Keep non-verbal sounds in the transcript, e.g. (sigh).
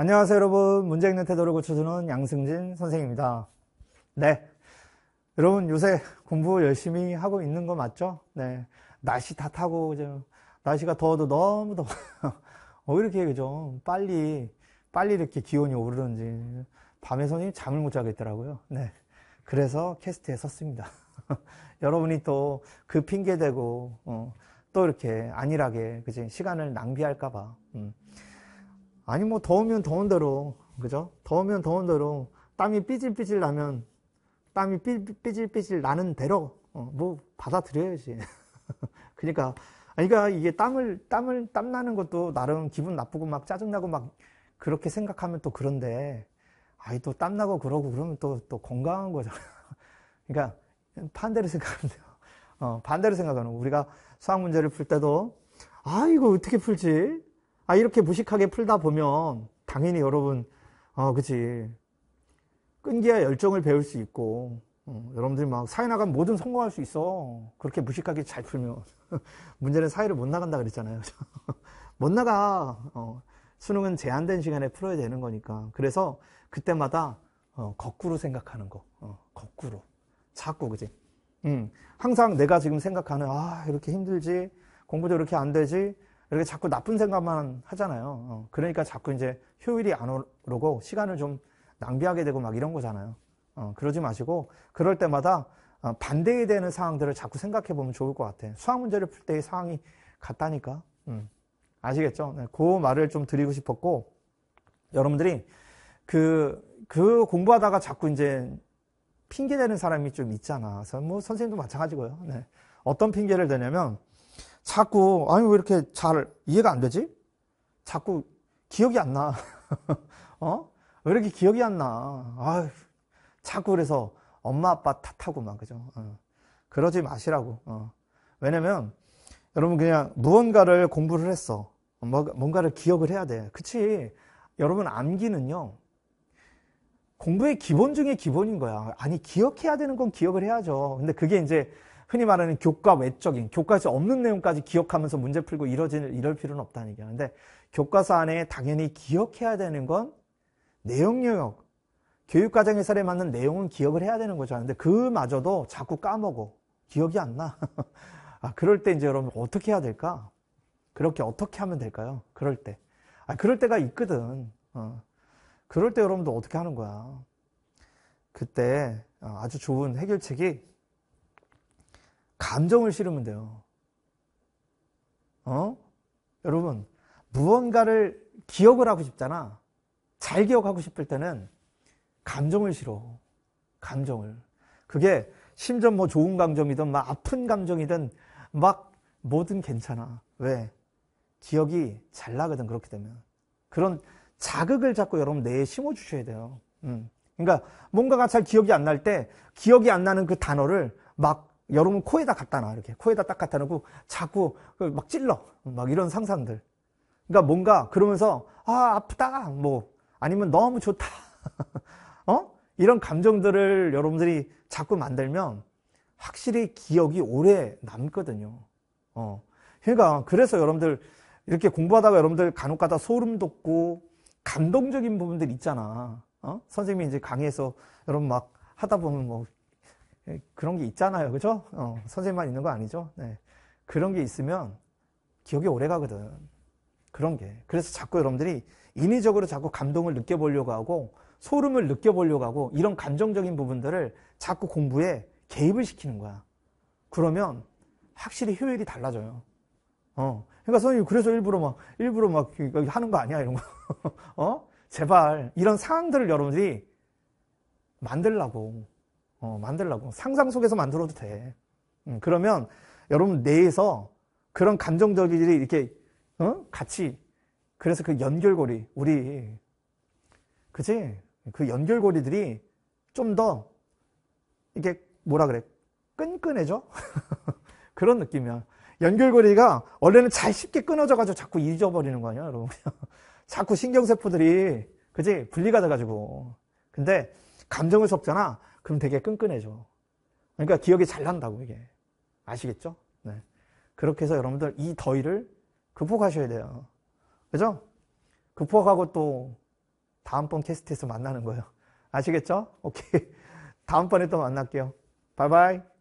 안녕하세요 여러분 문제 있는 태도를 고쳐주는 양승진 선생입니다 네 여러분 요새 공부 열심히 하고 있는 거 맞죠? 네 날씨 탓하고 지 날씨가 더워도 너무 더워요 (laughs) 어, 이렇게 좀 빨리 빨리 이렇게 기온이 오르는지 밤에 선생님 잠을 못 자겠더라고요 네 그래서 캐스트에 섰습니다 (laughs) 여러분이 또 그 핑계 대고 어, 또 이렇게 안일하게 그지 시간을 낭비할까봐 음. 아니 뭐 더우면 더운 대로 그죠? 더우면 더운 대로 땀이 삐질삐질 나면 땀이 삐질삐질 나는 대로 어, 뭐 받아들여야지. (laughs) 그러니까 아, 그러니까 이게 땀을 땀을 땀 나는 것도 나름 기분 나쁘고 막 짜증 나고 막 그렇게 생각하면 또 그런데 아이 또땀 나고 그러고 그러면 또 또 건강한 거잖아. (laughs) 그러니까 반대로 생각하면 돼요. 어, 반대로 생각하는 거. 우리가 수학 문제를 풀 때도 아 이거 어떻게 풀지? 아, 이렇게 무식하게 풀다 보면 당연히 여러분, 어, 그치. 끈기와 열정을 배울 수 있고, 어, 여러분들이 막 사회 나가면 뭐든 성공할 수 있어. 그렇게 무식하게 잘 풀면. (laughs) 문제는 사회를 못 나간다 그랬잖아요. (laughs) 못 나가. 어, 수능은 제한된 시간에 풀어야 되는 거니까. 그래서 그때마다 어, 거꾸로 생각하는 거. 어, 거꾸로. 자꾸, 그지? 음, 항상 내가 지금 생각하는, 아, 이렇게 힘들지. 공부도 이렇게 안 되지. 이렇게 자꾸 나쁜 생각만 하잖아요. 어, 그러니까 자꾸 이제 효율이 안 오르고 시간을 좀 낭비하게 되고 막 이런 거잖아요. 어, 그러지 마시고 그럴 때마다 어, 반대에 되는 상황들을 자꾸 생각해 보면 좋을 것 같아. 요 수학 문제를 풀 때의 상황이 같다니까. 음, 아시겠죠? 네, 그 말을 좀 드리고 싶었고 여러분들이 그, 그 공부하다가 자꾸 이제 핑계 대는 사람이 좀 있잖아. 뭐 선생님도 마찬가지고요. 네. 어떤 핑계를 대냐면 자꾸 아니 왜 이렇게 잘 이해가 안 되지? 자꾸 기억이 안 나. (laughs) 어? 왜 이렇게 기억이 안 나? 아 자꾸 그래서 엄마 아빠 탓하고 막 그죠? 어. 그러지 마시라고. 어. 왜냐면 여러분 그냥 무언가를 공부를 했어. 뭔가를 기억을 해야 돼. 그치? 여러분 암기는요. 공부의 기본 중에 기본인 거야. 아니 기억해야 되는 건 기억을 해야죠. 근데 그게 이제 흔히 말하는 교과 외적인 교과서 없는 내용까지 기억하면서 문제 풀고 이러질 이럴 필요는 없다는 얘기하는데 교과서 안에 당연히 기억해야 되는 건 내용 영역 교육 과정에서에 맞는 내용은 기억을 해야 되는 거죠. 근데 그마저도 자꾸 까먹어 기억이 안 나. (laughs) 아 그럴 때 이제 여러분 어떻게 해야 될까? 그렇게 어떻게 하면 될까요? 그럴 때. 아 그럴 때가 있거든. 어. 그럴 때 여러분도 어떻게 하는 거야? 그때 어, 아주 좋은 해결책이 감정을 실으면 돼요. 어? 여러분, 무언가를 기억을 하고 싶잖아. 잘 기억하고 싶을 때는 감정을 실어. 감정을. 그게 심지어 뭐 좋은 감정이든 막 아픈 감정이든 막 뭐든 괜찮아. 왜? 기억이 잘 나거든, 그렇게 되면. 그런 자극을 자꾸 여러분 내에 심어주셔야 돼요. 음. 그러니까 뭔가가 잘 기억이 안 날 때 기억이 안 나는 그 단어를 막 여러분 코에다 갖다 놔 이렇게 코에다 딱 갖다 놓고 자꾸 막 찔러 막 이런 상상들 그러니까 뭔가 그러면서 아 아프다 뭐 아니면 너무 좋다 (laughs) 어 이런 감정들을 여러분들이 자꾸 만들면 확실히 기억이 오래 남거든요 어 그러니까 그래서 여러분들 이렇게 공부하다가 여러분들 간혹가다 소름 돋고 감동적인 부분들 있잖아 어 선생님이 이제 강의에서 여러분 막 하다 보면 뭐 예, 그런 게 있잖아요. 그죠? 어, 선생님만 있는 거 아니죠? 네. 그런 게 있으면 기억이 오래 가거든. 그런 게. 그래서 자꾸 여러분들이 인위적으로 자꾸 감동을 느껴보려고 하고 소름을 느껴보려고 하고 이런 감정적인 부분들을 자꾸 공부에 개입을 시키는 거야. 그러면 확실히 효율이 달라져요. 어. 그러니까 선생님 그래서 일부러 막 일부러 막 하는 거 아니야 이런 거. (laughs) 어? 제발 이런 상황들을 여러분들이 만들라고 어, 만들라고. 상상 속에서 만들어도 돼. 음, 그러면 여러분 내에서 그런 감정적인 일이 이렇게 어? 같이 그래서 그 연결고리 우리 그지 그 연결고리들이 좀 더 이게 뭐라 그래 끈끈해져 (laughs) 그런 느낌이야 연결고리가 원래는 잘 쉽게 끊어져가지고 자꾸 잊어버리는 거 아니야 여러분 (laughs) 자꾸 신경세포들이 그지 분리가 돼가지고 근데 감정을 섞잖아 그럼 되게 끈끈해져. 그러니까 기억이 잘 난다고 이게. 아시겠죠? 네. 그렇게 해서 여러분들 이 더위를 극복하셔야 돼요. 그죠? 극복하고 또 다음번 캐스트에서 만나는 거예요. 아시겠죠? 오케이. (laughs) 다음번에 또 만날게요. 바이바이.